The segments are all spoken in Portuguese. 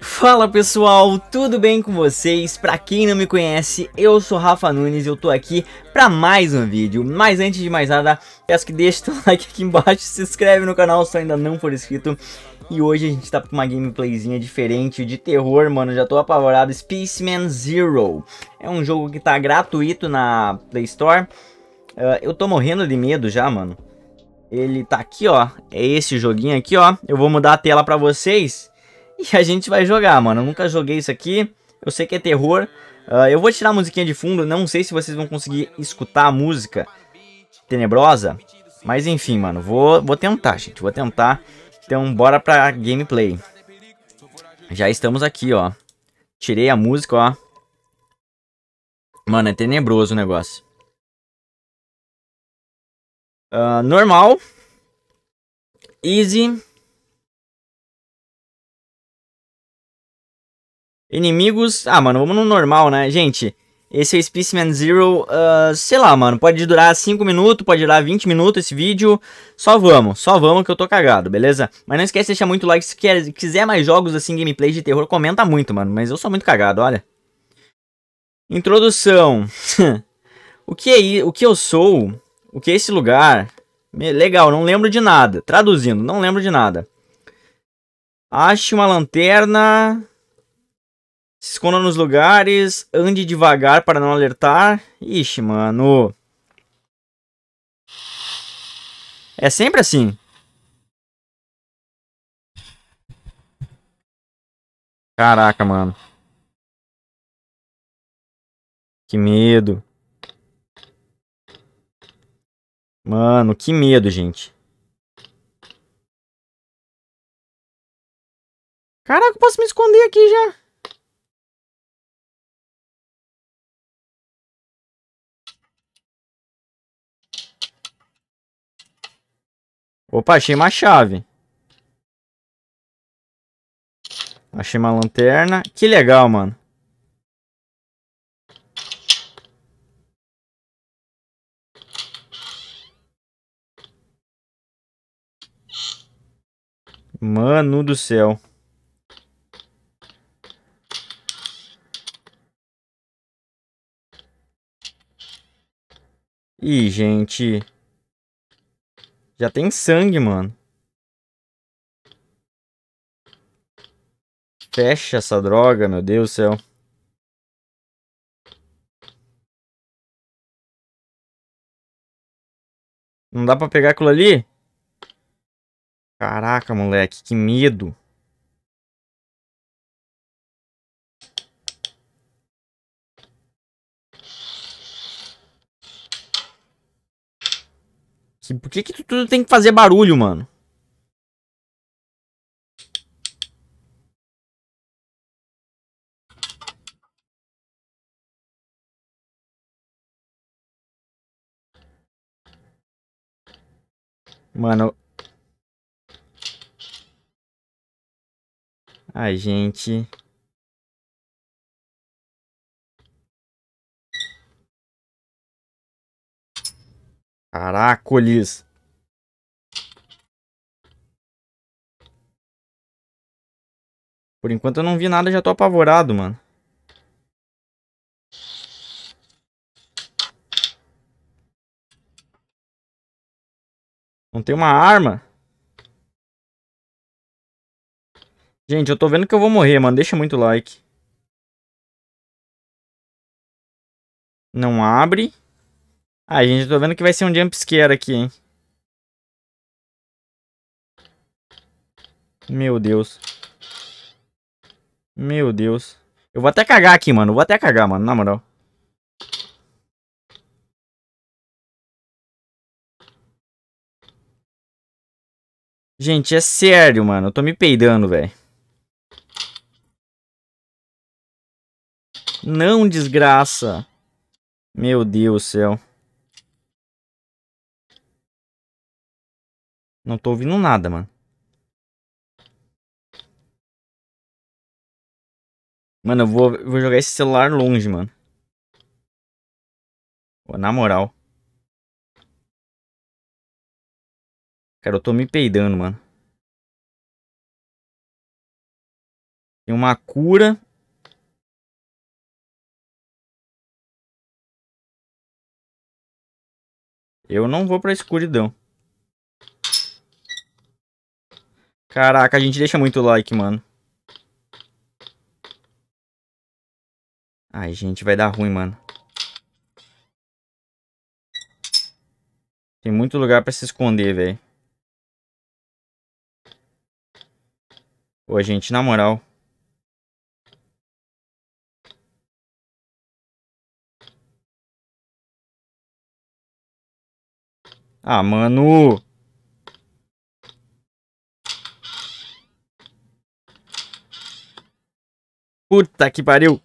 Fala pessoal, tudo bem com vocês? Pra quem não me conhece, eu sou Rafa Nunes e eu tô aqui pra mais um vídeo. Mas antes de mais nada, peço que deixe o like aqui embaixo, se inscreve no canal se ainda não for inscrito. E hoje a gente tá com uma gameplayzinha diferente de terror, mano, já tô apavorado. Spaceman Zero é um jogo que tá gratuito na Play Store. Uh, eu tô morrendo de medo já, mano. Ele tá aqui, ó, é esse joguinho aqui, ó. Eu vou mudar a tela pra vocês E a gente vai jogar, mano. Eu nunca joguei isso aqui. Eu sei que é terror. Uh, eu vou tirar a musiquinha de fundo. Não sei se vocês vão conseguir escutar a música tenebrosa. Mas enfim, mano. Vou, vou tentar, gente. Vou tentar. Então, bora pra gameplay. Já estamos aqui, ó. Tirei a música, ó. Mano, é tenebroso o negócio. Uh, normal. Easy. Inimigos... Ah, mano, vamos no normal, né? Gente, esse é Specimen Zero, uh, sei lá, mano, pode durar 5 minutos, pode durar 20 minutos esse vídeo. Só vamos, só vamos que eu tô cagado, beleza? Mas não esquece de deixar muito like, se quer, quiser mais jogos assim, gameplay de terror, comenta muito, mano. Mas eu sou muito cagado, olha. Introdução. o, que é, o que eu sou, o que é esse lugar... Legal, não lembro de nada. Traduzindo, não lembro de nada. Ache uma lanterna se esconda nos lugares, ande devagar para não alertar. Ixi, mano. É sempre assim. Caraca, mano. Que medo. Mano, que medo, gente. Caraca, eu posso me esconder aqui já. Opa, achei uma chave. Achei uma lanterna. Que legal, mano. Mano do céu. Ih, gente. Já tem sangue, mano. Fecha essa droga, meu Deus do céu. Não dá pra pegar aquilo ali? Caraca, moleque, que medo. por que, que tudo tem que fazer barulho, mano? Mano. A gente Caracoles! Por enquanto eu não vi nada, já tô apavorado, mano. Não tem uma arma? Gente, eu tô vendo que eu vou morrer, mano. Deixa muito like. Não abre. Ah, gente, tô vendo que vai ser um jumpscare aqui, hein? Meu Deus. Meu Deus. Eu vou até cagar aqui, mano. vou até cagar, mano, na moral. Gente, é sério, mano. Eu tô me peidando, velho. Não, desgraça. Meu Deus do céu. Não tô ouvindo nada, mano. Mano, eu vou, vou jogar esse celular longe, mano. Pô, na moral. Cara, eu tô me peidando, mano. Tem uma cura. Eu não vou pra escuridão. Caraca, a gente deixa muito like, mano. Ai, gente, vai dar ruim, mano. Tem muito lugar pra se esconder, velho. Pô, gente, na moral. Ah, mano... Puta que pariu.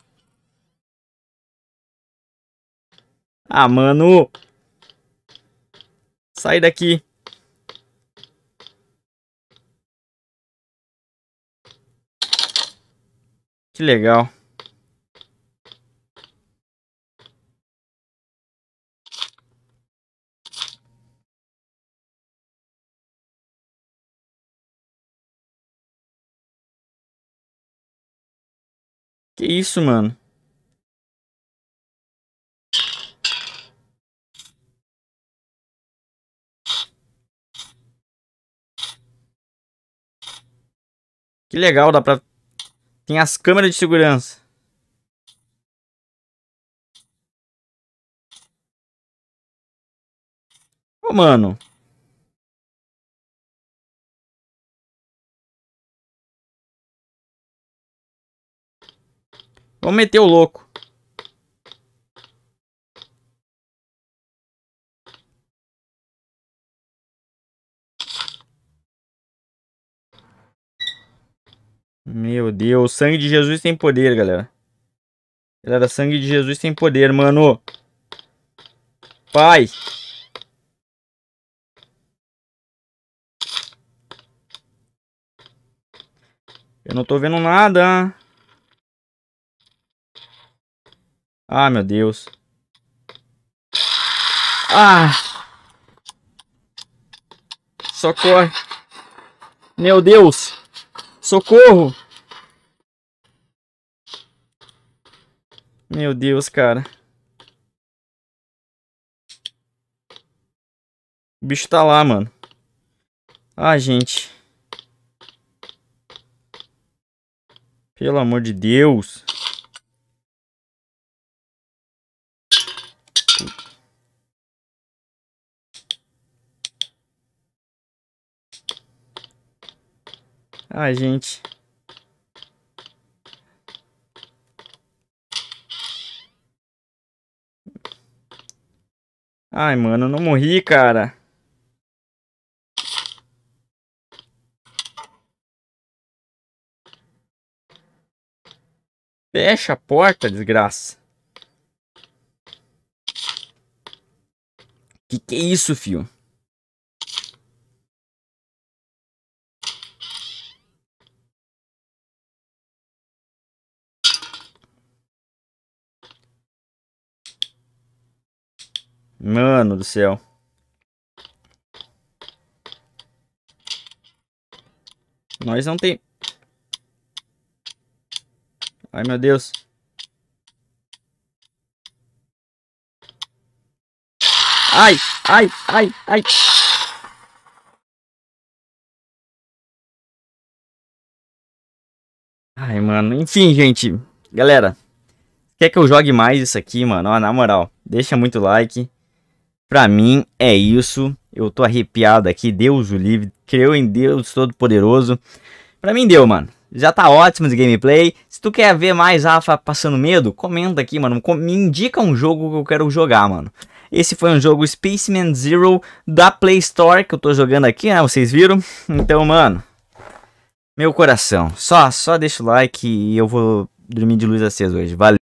Ah, mano. Sai daqui. Que legal. Que isso, mano? Que legal, dá pra... Tem as câmeras de segurança. Ô, mano... Vamos meter o louco. Meu Deus, o sangue de Jesus tem poder, galera. Galera, sangue de Jesus tem poder, mano. Pai. Eu não tô vendo nada. Ah, meu Deus. Ah! Socorre! Meu Deus! Socorro! Meu Deus, cara. O bicho tá lá, mano. Ah, gente. Pelo amor de Deus. Ai, gente. Ai, mano, eu não morri, cara. Fecha a porta, desgraça. Que que é isso, fio? Mano do céu. Nós não tem... Ai, meu Deus. Ai, ai, ai, ai. Ai, mano. Enfim, gente. Galera, quer que eu jogue mais isso aqui, mano? Ó, na moral, deixa muito like. Para mim é isso. Eu tô arrepiado aqui. Deus o livre. creio em Deus Todo-Poderoso. Para mim deu, mano. Já tá ótimo de gameplay. Se tu quer ver mais Rafa passando medo, comenta aqui, mano. Me indica um jogo que eu quero jogar, mano. Esse foi um jogo Spaceman Zero da Play Store que eu tô jogando aqui, né? Vocês viram? Então, mano, meu coração. Só, só deixa o like e eu vou dormir de luz acesa hoje. Valeu.